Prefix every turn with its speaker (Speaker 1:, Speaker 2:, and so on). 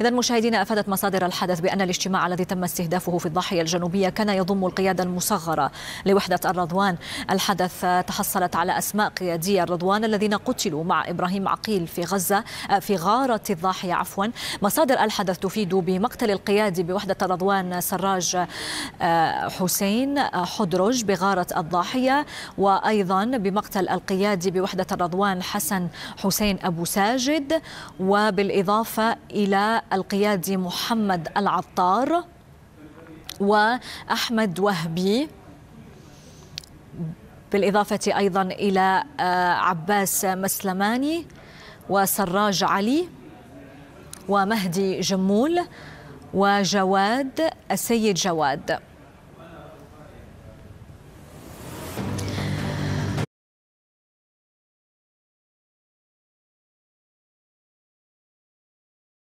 Speaker 1: إذا مشاهدينا أفادت مصادر الحدث بأن الاجتماع الذي تم استهدافه في الضاحية الجنوبية كان يضم القيادة المصغرة لوحدة الرضوان الحدث تحصلت على أسماء قيادية الرضوان الذين قتلوا مع إبراهيم عقيل في غزة آه، في غارة الضاحية عفوا مصادر الحدث تفيد بمقتل القيادي بوحدة الرضوان سراج آه، حسين آه، حدرج بغارة الضاحية وأيضا بمقتل القيادي بوحدة الرضوان حسن حسين أبو ساجد وبالإضافة إلى القيادي محمد العطار وأحمد وهبي بالإضافة أيضا إلى آه، عباس مسلماني وسراج علي ومهدي جمول وجواد السيد جواد